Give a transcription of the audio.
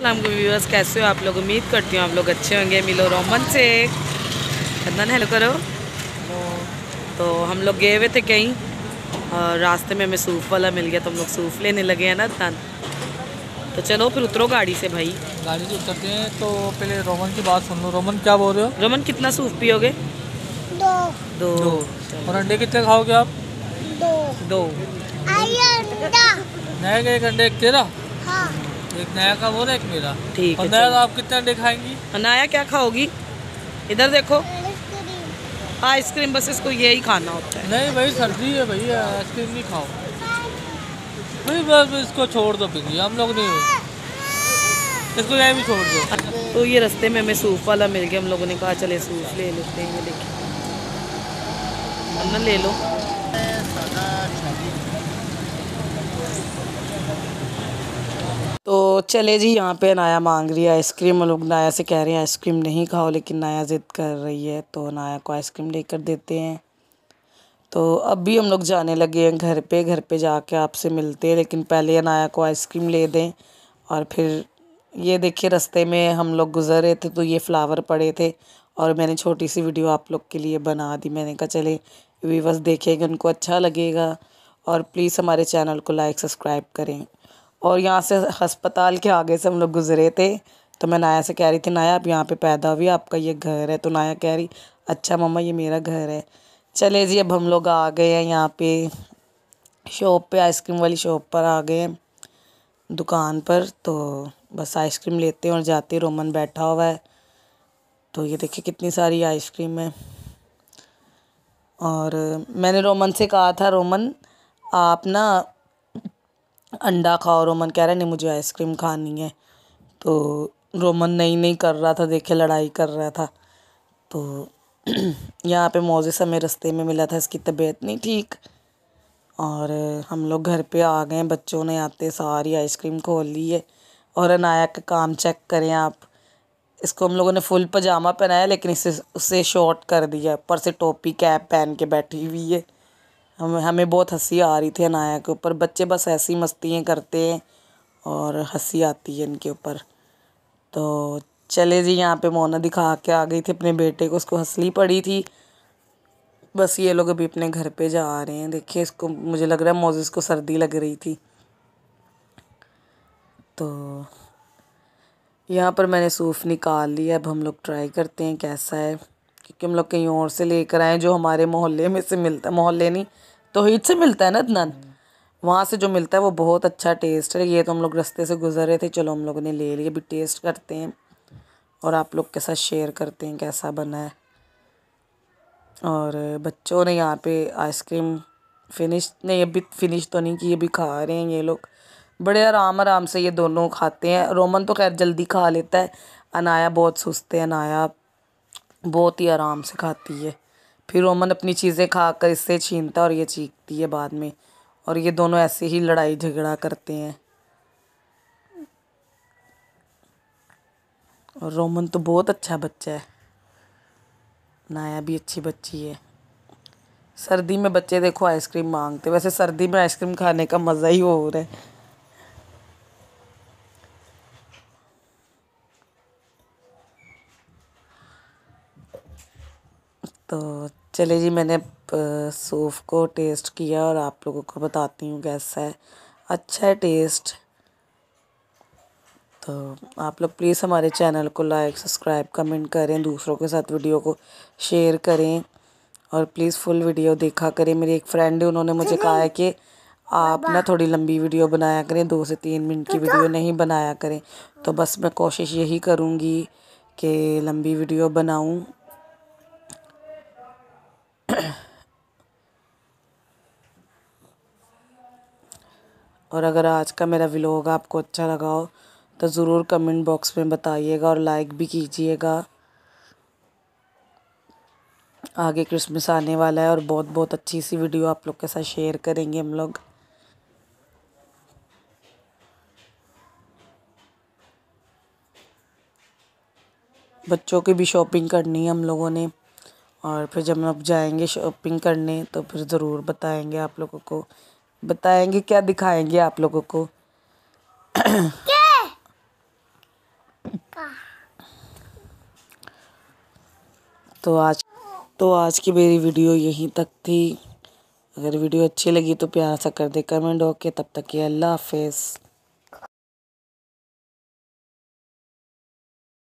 Aslam viewers कैसे हो आप लोग उम्मीद करती हूँ आप लोग अच्छे होंगे मिलो रोमन से चंदन हेलो करो तो हम लोग गए हुए थे कहीं और रास्ते में हमें सूफ वाला मिल गया तो हम लोग सूफ लेने लगे हैं ना तन तो चलो फिर उतरो गाड़ी से भाई गाड़ी से उतरते हैं तो पहले रोमन की बात सुन लो रोमन क्या बोल रहे हो रोमन कितना सूफ पियोगे दो दो और अंडे कितने खाओगे आप दो दो नए गए अंडे तेरा हाँ। नया का वो एक मेरा ठीक है नया आप कितना दिखाएंगी नया क्या खाओगी इधर देखो आइसक्रीम बस इसको यही खाना होता है नहीं भाई सर्दी है भाई आइसक्रीम नहीं खाओ भाई बस इसको छोड़ दो फिर हम लोग नहीं इसको यहाँ भी छोड़ दो तो ये रस्ते में हमें सूफ वाला मिल गया हम लोगों ने कहा चले सूफ ले लेते हैं देखिए ले लो तो चले जी यहाँ पे नाया मांग रही है आइसक्रीम और लोग नाया से कह रहे हैं आइसक्रीम नहीं खाओ लेकिन नाया ज़िद कर रही है तो नाया को आइसक्रीम लेकर देते हैं तो अब भी हम लोग जाने लगे हैं घर पे घर पे जाके आपसे मिलते हैं लेकिन पहले नाया को आइसक्रीम ले दें और फिर ये देखिए रस्ते में हम लोग गुजर रहे थे तो ये फ्लावर पड़े थे और मैंने छोटी सी वीडियो आप लोग के लिए बना दी मैंने कहा चले व्यूवर्स देखेंगे उनको अच्छा लगेगा और प्लीज़ हमारे चैनल को लाइक सब्सक्राइब करें और यहाँ से हस्पताल के आगे से हम लोग गुज़रे थे तो मैं नाया से कह रही थी नाया आप यहाँ पे पैदा हुई आपका ये घर है तो नाया कह रही अच्छा मम्मा ये मेरा घर है चले जी अब हम लोग आ गए हैं यहाँ पे शॉप पे आइसक्रीम वाली शॉप पर आ गए हैं दुकान पर तो बस आइसक्रीम लेते हैं और जाते हैं रोमन बैठा हुआ है तो ये देखिए कितनी सारी आइसक्रीम है और मैंने रोमन से कहा था रोमन आप ना अंडा खाओ रोमन कह रहा नहीं मुझे आइसक्रीम खानी है तो रोमन नहीं नहीं कर रहा था देखे लड़ाई कर रहा था तो यहाँ पे मोजे हमें रस्ते में मिला था इसकी तबीयत नहीं ठीक और हम लोग घर पे आ गए बच्चों ने आते सारी आइसक्रीम खोल ली है और अनाया का काम चेक करें आप इसको हम लोगों ने फुल पजामा पहनाया लेकिन इसे उसे शॉर्ट कर दिया पर से टोपी कैप पहन के बैठी हुई है हम हमें बहुत हंसी आ रही थी अनाया के ऊपर बच्चे बस ऐसी मस्तियाँ करते हैं और हंसी आती है इनके ऊपर तो चले जी यहाँ पे मोना दिखा के आ गई थी अपने बेटे को उसको हंसली पड़ी थी बस ये लोग अभी अपने घर पे जा रहे हैं देखिए इसको मुझे लग रहा है मोजिस को सर्दी लग रही थी तो यहाँ पर मैंने सूफ निकाल लिया अब हम लोग ट्राई करते हैं कैसा है क्योंकि हम लोग कहीं और से लेकर आए जो हमारे मोहल्ले में से मिलता मोहल्ले नहीं तो हीट से मिलता है ना अदनान वहाँ से जो मिलता है वो बहुत अच्छा टेस्ट है ये तो हम लोग रस्ते से गुजर रहे थे चलो हम लोगों ने ले लिए भी टेस्ट करते हैं और आप लोग के साथ शेयर करते हैं कैसा बना है और बच्चों ने यहाँ पे आइसक्रीम फिनिश नहीं अभी फिनिश तो नहीं की अभी खा रहे हैं ये लोग बड़े आराम आराम से ये दोनों खाते हैं रोमन तो खैर जल्दी खा लेता है अनाया बहुत सुस्त है अनाया बहुत ही आराम से खाती है फिर रोमन अपनी चीज़ें खा कर इससे छीनता और ये चीखती है बाद में और ये दोनों ऐसे ही लड़ाई झगड़ा करते हैं और रोमन तो बहुत अच्छा बच्चा है नाया भी अच्छी बच्ची है सर्दी में बच्चे देखो आइसक्रीम मांगते वैसे सर्दी में आइसक्रीम खाने का मज़ा ही और है तो चले जी मैंने सूफ को टेस्ट किया और आप लोगों को बताती हूँ कैसा है अच्छा है टेस्ट तो आप लोग प्लीज़ हमारे चैनल को लाइक सब्सक्राइब कमेंट करें दूसरों के साथ वीडियो को शेयर करें और प्लीज़ फुल वीडियो देखा करें मेरी एक फ्रेंड है उन्होंने मुझे कहा है कि आप ना थोड़ी लंबी वीडियो बनाया करें दो से तीन मिनट की वीडियो तो नहीं बनाया करें तो बस मैं कोशिश यही करूँगी कि लंबी वीडियो बनाऊँ और अगर आज का मेरा व्लॉग आपको अच्छा लगा हो तो ज़रूर कमेंट बॉक्स में बताइएगा और लाइक भी कीजिएगा आगे क्रिसमस आने वाला है और बहुत बहुत अच्छी सी वीडियो आप लोग के साथ शेयर करेंगे हम लोग बच्चों की भी शॉपिंग करनी है हम लोगों ने और फिर जब हम लोग जाएंगे शॉपिंग करने तो फिर ज़रूर बताएंगे आप लोगों को बताएंगे क्या दिखाएंगे आप लोगों को तो आज तो आज की मेरी वीडियो यहीं तक थी अगर वीडियो अच्छी लगी तो प्यार सा कर दे कमेंट ओके तब तक ये अल्लाह हाफिज़